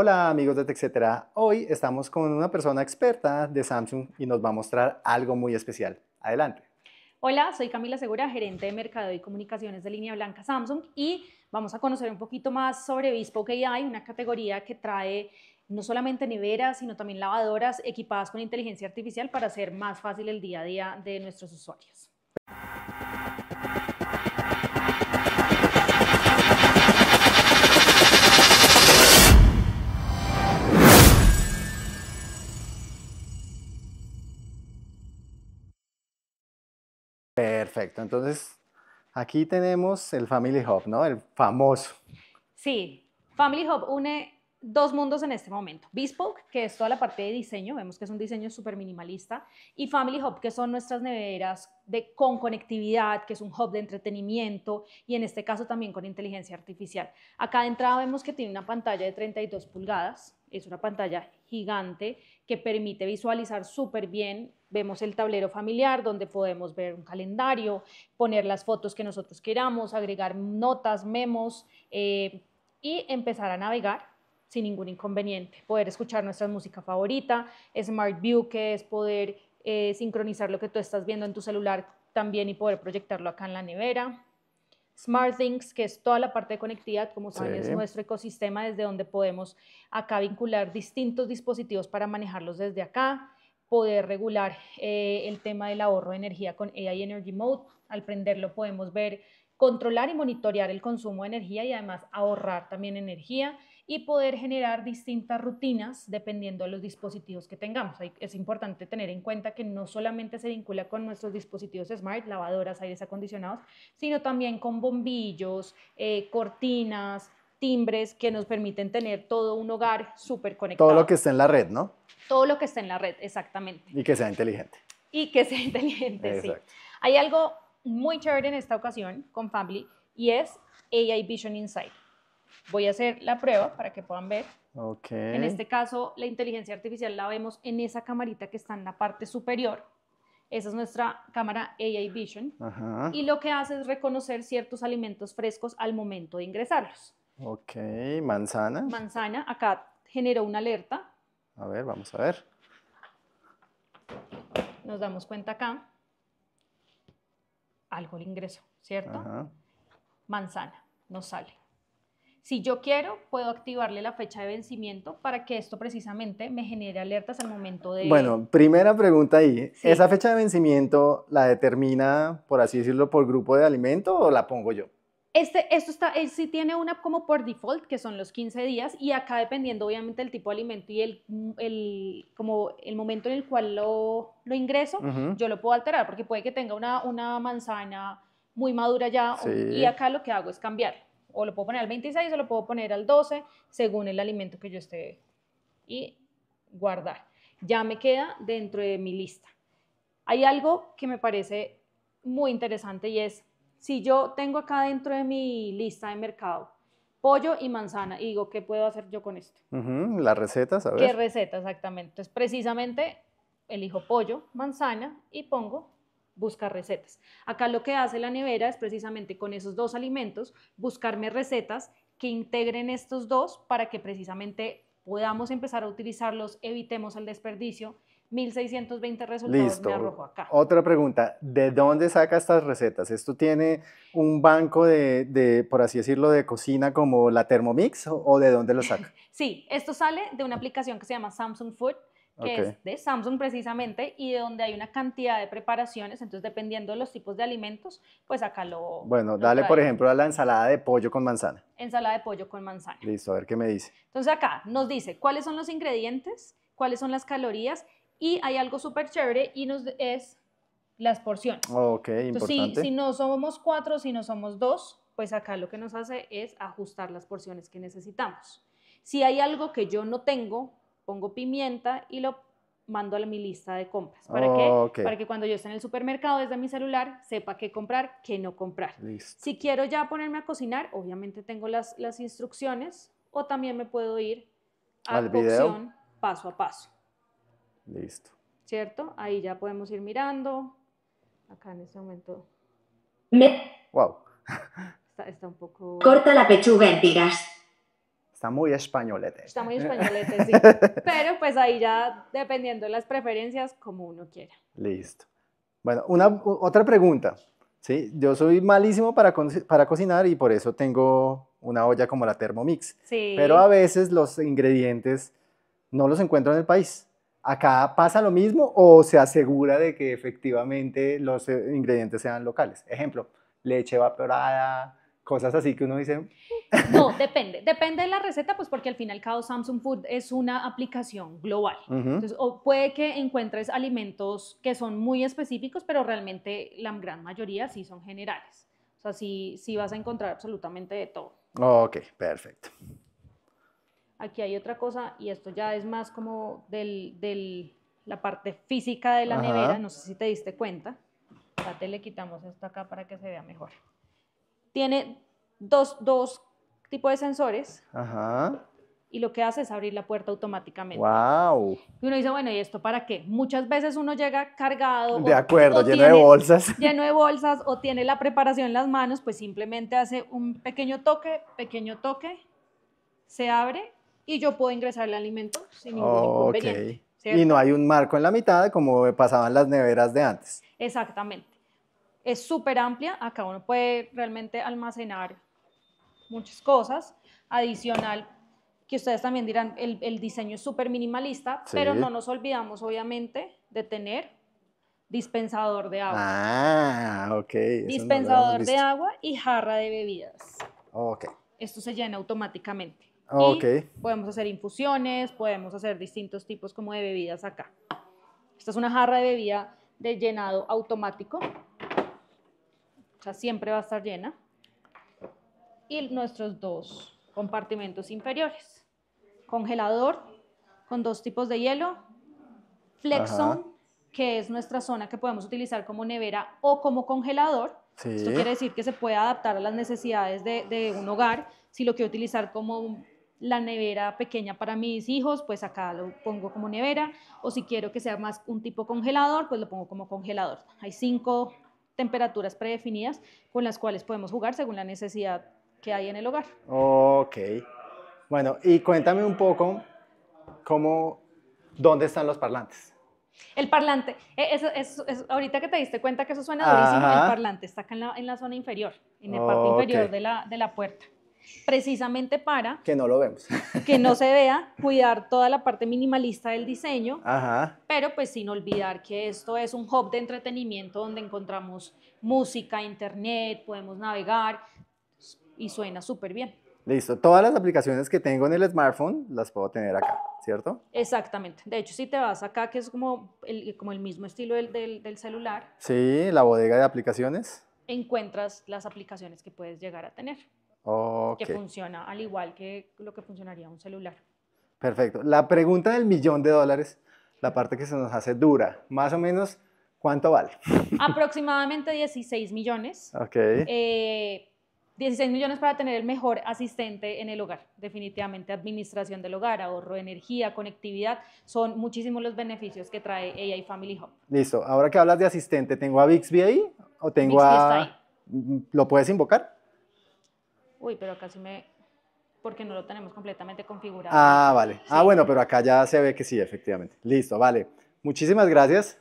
Hola amigos de TechCetera, hoy estamos con una persona experta de Samsung y nos va a mostrar algo muy especial. Adelante. Hola, soy Camila Segura, gerente de Mercado y Comunicaciones de Línea Blanca Samsung y vamos a conocer un poquito más sobre Bespoke AI, una categoría que trae no solamente neveras, sino también lavadoras equipadas con inteligencia artificial para hacer más fácil el día a día de nuestros usuarios. Perfecto, entonces aquí tenemos el Family Hub, ¿no? El famoso. Sí, Family Hub une dos mundos en este momento. Bespoke, que es toda la parte de diseño, vemos que es un diseño súper minimalista, y Family Hub, que son nuestras neveras de, con conectividad, que es un hub de entretenimiento, y en este caso también con inteligencia artificial. Acá de entrada vemos que tiene una pantalla de 32 pulgadas, es una pantalla gigante que permite visualizar súper bien Vemos el tablero familiar donde podemos ver un calendario, poner las fotos que nosotros queramos, agregar notas, memos eh, y empezar a navegar sin ningún inconveniente. Poder escuchar nuestra música favorita, Smart View, que es poder eh, sincronizar lo que tú estás viendo en tu celular también y poder proyectarlo acá en la nevera. Smart Things, que es toda la parte de conectividad, como sabes, nuestro ecosistema desde donde podemos acá vincular distintos dispositivos para manejarlos desde acá poder regular eh, el tema del ahorro de energía con AI Energy Mode. Al prenderlo podemos ver, controlar y monitorear el consumo de energía y además ahorrar también energía y poder generar distintas rutinas dependiendo de los dispositivos que tengamos. Es importante tener en cuenta que no solamente se vincula con nuestros dispositivos smart, lavadoras, aires acondicionados, sino también con bombillos, eh, cortinas, timbres que nos permiten tener todo un hogar súper conectado. Todo lo que esté en la red, ¿no? Todo lo que esté en la red, exactamente. Y que sea inteligente. Y que sea inteligente, sí. Hay algo muy chévere en esta ocasión con Family y es AI Vision Insight. Voy a hacer la prueba para que puedan ver. Okay. En este caso, la inteligencia artificial la vemos en esa camarita que está en la parte superior. Esa es nuestra cámara AI Vision. Y lo que hace es reconocer ciertos alimentos frescos al momento de ingresarlos. Ok, manzana. Manzana, acá generó una alerta. A ver, vamos a ver. Nos damos cuenta acá. Algo le ingreso, ¿cierto? Manzana, nos sale. Si yo quiero, puedo activarle la fecha de vencimiento para que esto precisamente me genere alertas al momento de... Bueno, primera pregunta ahí. ¿Esa fecha de vencimiento la determina, por así decirlo, por grupo de alimento o la pongo yo? Este, esto está, él eh, sí tiene una como por default, que son los 15 días, y acá dependiendo obviamente del tipo de alimento y el, mm, el como el momento en el cual lo, lo ingreso, yo lo puedo alterar, porque puede que tenga una, manzana muy madura ya, y acá lo que hago es cambiar. O lo puedo poner al 26 o lo puedo poner al 12, según el alimento que yo esté. Y guardar. Ya me queda dentro de mi lista. Hay algo que me parece muy interesante y es si yo tengo acá dentro de mi lista de mercado pollo y manzana y digo, ¿qué puedo hacer yo con esto? las recetas, a ver. ¿Qué receta, exactamente? Entonces, precisamente, elijo pollo, manzana y pongo buscar recetas. Acá lo que hace la nevera es precisamente con esos dos alimentos buscarme recetas que integren estos dos para que precisamente podamos empezar a utilizarlos, evitemos el desperdicio 1620 resultados Listo. me arrojó acá. Otra pregunta, ¿de dónde saca estas recetas? ¿Esto tiene un banco de, de por así decirlo, de cocina como la Thermomix o, de dónde lo saca? sí, esto sale de una aplicación que se llama Samsung Food que es de Samsung precisamente y de donde hay una cantidad de preparaciones, entonces dependiendo de los tipos de alimentos, pues acá lo... Bueno, dale por ejemplo a la ensalada de pollo con manzana. Ensalada de pollo con manzana. Listo, a ver qué me dice. Entonces acá nos dice cuáles son los ingredientes, cuáles son las calorías y hay algo súper chévere y nos es las porciones. Ok, importante. Si, no somos cuatro, si no somos dos, pues acá lo que nos hace es ajustar las porciones que necesitamos. Si hay algo que yo no tengo, pongo pimienta y lo mando a mi lista de compras. ¿Para que cuando yo esté en el supermercado desde mi celular sepa qué comprar, qué no comprar. Si quiero ya ponerme a cocinar, obviamente tengo las, instrucciones o también me puedo ir a la cocción paso a paso. Listo. ¿Cierto? Ahí ya podemos ir mirando. Acá en este momento. Me... Wow. Está, un poco. Corta la pechuga en tiras. Está muy españolete. Está muy españolete, sí. Pero pues ahí ya dependiendo de las preferencias, como uno quiera. Listo. Bueno, una, otra pregunta. Sí, yo soy malísimo para, cocinar y por eso tengo una olla como la Thermomix. Sí. Pero a veces los ingredientes no los encuentro en el país. ¿Acá pasa lo mismo o se asegura de que efectivamente los eh, ingredientes sean locales? Ejemplo, leche evaporada, cosas así que uno dice... Mm". No, depende, depende de la receta, pues porque al final y Samsung Food es una aplicación global. Entonces, o puede que encuentres alimentos que son muy específicos, pero realmente la gran mayoría sí son generales. O sea, sí, sí vas a encontrar absolutamente de todo. Ok, perfecto. Aquí hay otra cosa, y esto ya es más como del, la parte física de la nevera, no sé si te diste cuenta. Ya le quitamos esto acá para que se vea mejor. Tiene dos, dos tipos de sensores. Y lo que hace es abrir la puerta automáticamente. ¡Wow! Y uno dice, bueno, ¿y esto para qué? Muchas veces uno llega cargado. De acuerdo, lleno de bolsas. Lleno de bolsas o tiene la preparación en las manos, pues simplemente hace un pequeño toque, pequeño toque, se abre y yo puedo ingresar el alimento sin ningún Y no hay un marco en la mitad como pasaban las neveras de antes. Exactamente. Es súper amplia, acá uno puede realmente almacenar muchas cosas. Adicional, que ustedes también dirán, el, diseño es súper minimalista, pero no nos olvidamos obviamente de tener dispensador de agua. Ah, ok. dispensador de agua y jarra de bebidas. Ok. Esto se llena automáticamente y podemos hacer infusiones, podemos hacer distintos tipos como de bebidas acá. Esta es una jarra de bebida de llenado automático. O sea, siempre va a estar llena. Y nuestros dos compartimentos inferiores. Congelador con dos tipos de hielo. Flexon, que es nuestra zona que podemos utilizar como nevera o como congelador. Esto quiere decir que se puede adaptar a las necesidades de, un hogar. Si lo quiero utilizar como la nevera pequeña para mis hijos, pues acá lo pongo como nevera, o si quiero que sea más un tipo congelador, pues lo pongo como congelador. Hay cinco temperaturas predefinidas con las cuales podemos jugar según la necesidad que hay en el hogar. Ok. Bueno, y cuéntame un poco cómo, dónde están los parlantes. El parlante, e, ahorita que te diste cuenta que eso suena durísimo, el parlante está acá en la, zona inferior, en el parte inferior de la puerta precisamente para... Que no lo vemos. que no se vea, cuidar toda la parte minimalista del diseño, Ajá. pero pues sin olvidar que esto es un hub de entretenimiento donde encontramos música, internet, podemos navegar y suena súper bien. Listo, todas las aplicaciones que tengo en el smartphone las puedo tener acá, ¿cierto? Exactamente. De hecho, si te vas acá, que es como el, mismo estilo del celular. Sí, la bodega de aplicaciones. Encuentras las aplicaciones que puedes llegar a tener. Que funciona al igual que lo que funcionaría un celular. Perfecto. La pregunta del millón de dólares, la parte que se nos hace dura, más o menos, ¿cuánto vale? Aproximadamente 16 millones. Ok. 16 eh, millones para tener el mejor asistente en el hogar, definitivamente administración del hogar, ahorro de energía, conectividad, son muchísimos los beneficios que trae AI Family Hub. Listo, ahora que hablas de asistente, ¿tengo a Bixby ahí o tengo a... ¿Lo puedes invocar? Uy, pero acá sí me... porque no lo tenemos completamente configurado. Ah, vale. Ah, bueno, pero acá ya se ve que sí, efectivamente. Listo, vale. Muchísimas gracias.